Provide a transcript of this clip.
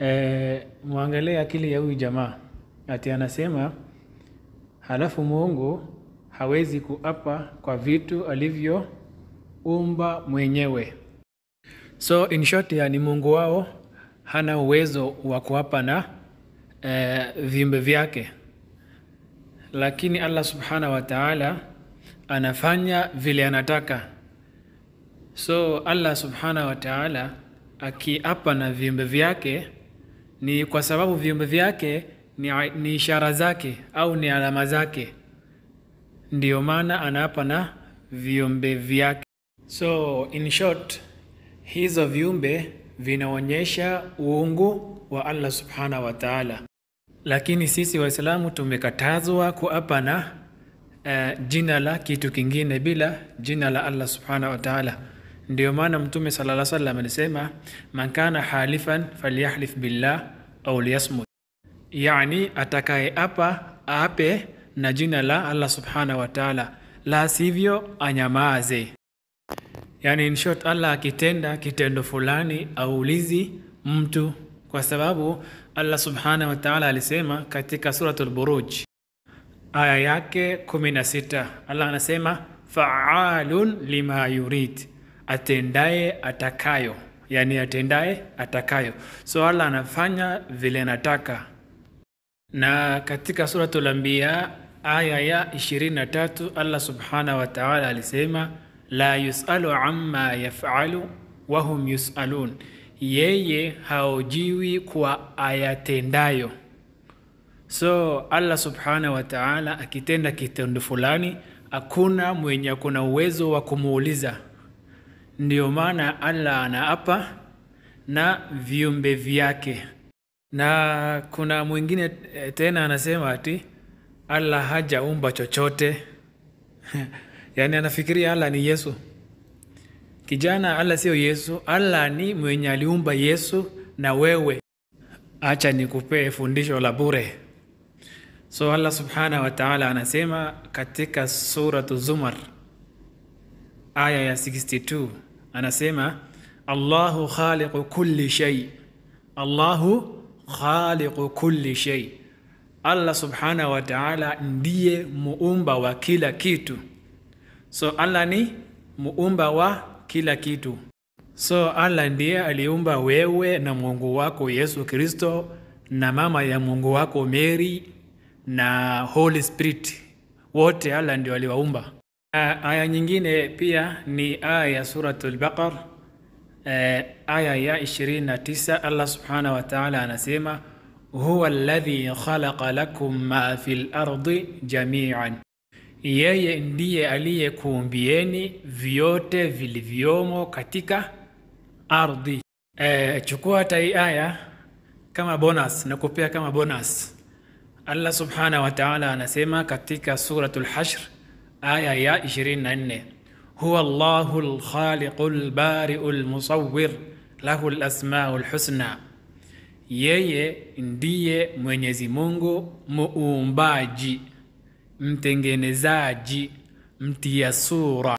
Eh, mwangalie akili ya huyu jamaa ati anasema halafu Mungu hawezi kuapa kwa vitu alivyoumba mwenyewe. So in short, yani Mungu wao hana uwezo wa kuapa na eh, viumbe vyake, lakini Allah subhanahu wa ta'ala anafanya vile anataka. So Allah subhanahu wa ta'ala akiapa na viumbe vyake ni kwa sababu viumbe vyake ni, ni ishara zake au ni alama zake, ndiyo maana anaapa na viumbe vyake. So in short, hizo viumbe vinaonyesha uungu wa Allah subhanahu wa ta'ala, lakini sisi Waislamu tumekatazwa kuapa na uh, jina la kitu kingine bila jina la Allah subhanahu wa ta'ala. Ndio maana Mtume sallallahu alaihi wasallam alisema man kana halifan falyahlif billah au liyasmut, yani apa ape na jina la Allah subhanahu wa ta'ala, la sivyo anyamaze. Yani in short, Allah akitenda kitendo fulani aulizi mtu, kwa sababu Allah subhanahu wa ta'ala alisema katika suratul Buruj aya yake 16 Allah anasema fa'alun lima yurid atendaye atakayo, yani atendaye atakayo. So Allah anafanya vile anataka. Na katika Suratul Anbiya aya ya 23 Allah subhanahu wa ta'ala alisema la yusalu amma yafalu wahum yusalun, yeye haojiwi kwa ayatendayo. So Allah subhanahu wa ta'ala akitenda kitendo fulani, hakuna mwenye akuna uwezo wa kumuuliza Ndiyo maana Allah anaapa na viumbe vyake, na kuna mwingine eh, tena anasema ati Allah hajaumba chochote yaani anafikiria Allah ni Yesu. Kijana, Allah sio Yesu. Allah ni mwenye aliumba Yesu na wewe. Acha nikupee fundisho la bure. So Allah subhanahu wa ta'ala anasema katika suratu Zumar aya ya 62 anasema Allahu khaliqu kulli shay, Allahu khaliqu kulli shay, Allah subhanahu wa ta'ala ndiye muumba wa kila kitu. So Allah ni muumba wa kila kitu. So Allah ndiye aliumba wewe na Mungu wako Yesu Kristo na mama ya Mungu wako Mary na Holy Spirit, wote Allah ndio aliwaumba. Eh, aya nyingine pia ni aya ya Suratul Baqara eh, aya ya 29. Allah subhanahu wa ta'ala anasema huwa alladhi khalaqa lakum ma fil ardi jami'an, yeye ndiye aliyekuumbieni vyote vilivyomo katika ardhi. E, chukua hata hii aya kama bonus na kupea kama bonus. Allah subhanahu wa ta'ala anasema katika Suratul Hashr aya ya 24 huwa Allahu al-khaliqu al-bari'u al-musawwir lahu al-asma'u al-husna, yeye ndiye Mwenyezi Mungu muumbaji mtengenezaji mtia sura.